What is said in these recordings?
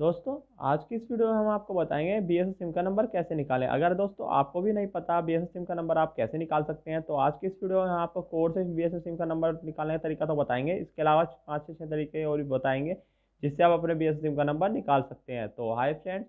दोस्तों आज की इस वीडियो में हम आपको बताएंगे बी एस सिम का नंबर कैसे निकालें अगर दोस्तों आपको भी नहीं पता बी एस सिम का नंबर आप कैसे निकाल सकते हैं तो आज की इस वीडियो में हम आपको कोड से बी एस सिम का नंबर निकालने का तरीका तो बताएंगे इसके अलावा पाँच छः तरीके और भी बताएंगे जिससे आप अपने बी एस सिम का नंबर निकाल सकते हैं तो हाई फ्रेंड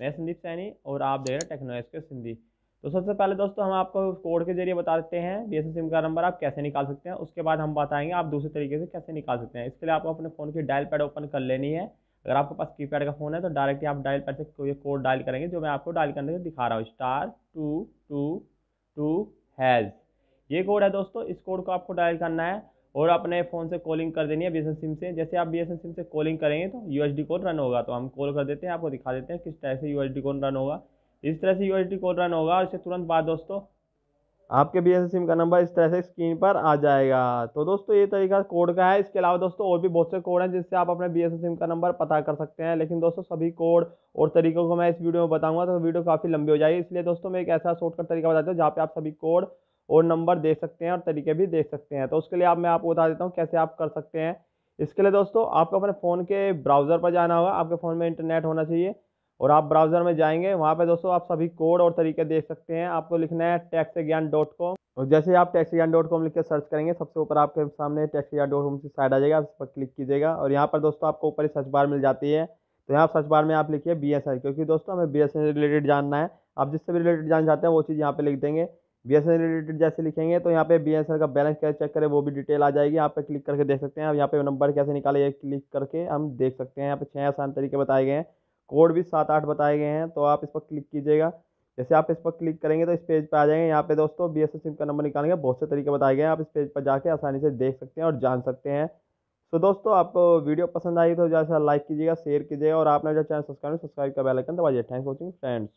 मैं संदीप सैनी और आप देख रहे हैं के सिंधी तो सबसे पहले दोस्तों हम आपको कोड के जरिए बता देते हैं बी सिम का नंबर आप कैसे निकाल सकते हैं उसके बाद हम बताएंगे आप दूसरे तरीके से कैसे निकाल सकते हैं इसके लिए आपको अपने फ़ोन की डायल पैड ओपन कर लेनी है अगर आपके पास कीपैड का फ़ोन है तो डायरेक्टली आप डायल पैड से कोड डायल करेंगे जो मैं आपको डायल करने से दिखा रहा हूँ star two two two hash ये कोड है दोस्तों इस कोड को आपको डायल करना है और अपने फ़ोन से कॉलिंग कर देनी है बी सिम से जैसे आप बी सिम से कॉलिंग करेंगे तो यू कोड रन होगा तो हम कॉल कर देते हैं आपको दिखा देते हैं किस तरह से यू कोड रन होगा इस तरह से यू कोड रन होगा और इससे तुरंत बाद दोस्तों आपके बी सिम का नंबर इस तरह से स्क्रीन पर आ जाएगा तो दोस्तों ये तरीका कोड का है इसके अलावा दोस्तों और भी बहुत से कोड हैं जिससे आप अपने बी सिम का नंबर पता कर सकते हैं लेकिन दोस्तों सभी कोड और तरीकों को मैं इस वीडियो में बताऊंगा तो वीडियो काफ़ी लंबी हो जाएगी इसलिए दोस्तों मैं एक ऐसा शॉर्टकट तरीका बताता हूँ जहाँ पे आप सभी कोड और नंबर देख सकते हैं और तरीके भी देख सकते हैं तो उसके लिए आप मैं आपको बता देता हूँ कैसे आप कर सकते हैं इसके लिए दोस्तों आपको अपने फ़ोन के ब्राउज़र पर जाना होगा आपके फ़ोन में इंटरनेट होना चाहिए और आप ब्राउज़र में जाएंगे वहाँ पे दोस्तों आप सभी कोड और तरीके देख सकते हैं आपको लिखना है टैक्स ज्ञान डॉट कॉम और जैसे आप टैक्स ज्ञान डॉट कॉम लिख के सर्च करेंगे सबसे ऊपर आपके सामने टैक्स ज्ञान डॉट कॉम की साइड आ जाएगा आप इस पर क्लिक कीजिएगा और यहाँ पर दोस्तों आपको ऊपर ही सर्च बार मिल जाती है तो यहाँ सर्च बार में आप लिखिए बी एस एन क्योंकि दोस्तों हमें बी एस एन रिलेटेड जानना है आप जिससे भी रिलेटेड जान चाहते हैं वो चीज़ यहाँ पर लिख देंगे बी एस एन रिलेटेड जैसे लिखेंगे तो यहाँ पे बी एस एन का बैलेंस कैसे चेक करें वो भी डिटेल आ जाएगी यहाँ पे क्लिक करके देख सकते हैं अब यहाँ पे नंबर कैसे निकाले ये क्लिक करके हम देख सकते हैं यहाँ पे छः आसान तरीके बताए गए हैं कोड भी सात आठ बताए गए हैं तो आप इस पर क्लिक कीजिएगा जैसे आप इस पर क्लिक करेंगे तो इस पेज पर आ जाएंगे यहाँ पे दोस्तों बी एस सिम का नंबर निकालेंगे बहुत से तरीके बताए गए हैं आप इस पेज पर जाके आसानी से देख सकते हैं और जान सकते हैं तो दोस्तों आपको वीडियो पसंद आई तो ज़्यादा लाइक कीजिएगा शेयर कीजिएगा और आपने जो चैनल सब्सक्राइब सब्सक्राइब का बेलकन दबाइए थैंक्स वॉचिंग फ्रेंड्स